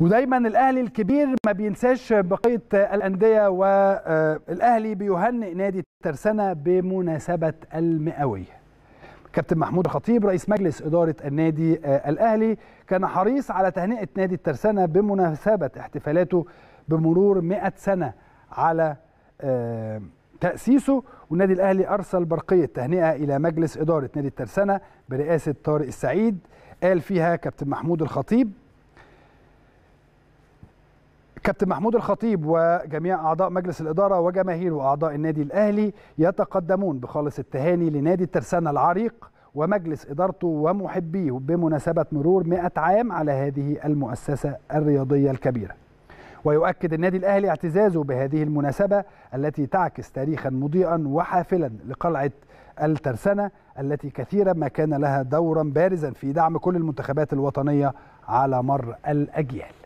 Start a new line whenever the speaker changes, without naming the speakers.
ودايما الاهلي الكبير ما بينساش بقيه الانديه والاهلي بيهنئ نادي ترسانه بمناسبه المئويه كابتن محمود الخطيب رئيس مجلس إدارة النادي آه، الأهلي كان حريص على تهنئة نادي الترسانة بمناسبة احتفالاته بمرور 100 سنة على آه، تأسيسه والنادي الأهلي أرسل برقية تهنئة إلى مجلس إدارة نادي الترسانة برئاسة طارق السعيد قال فيها كابتن محمود الخطيب كابتن محمود الخطيب وجميع أعضاء مجلس الإدارة وجماهير وأعضاء النادي الأهلي يتقدمون بخالص التهاني لنادي الترسانة العريق ومجلس إدارته ومحبيه بمناسبة مرور 100 عام على هذه المؤسسة الرياضية الكبيرة ويؤكد النادي الأهلي اعتزازه بهذه المناسبة التي تعكس تاريخا مضيئا وحافلا لقلعة الترسانة التي كثيرا ما كان لها دورا بارزا في دعم كل المنتخبات الوطنية على مر الأجيال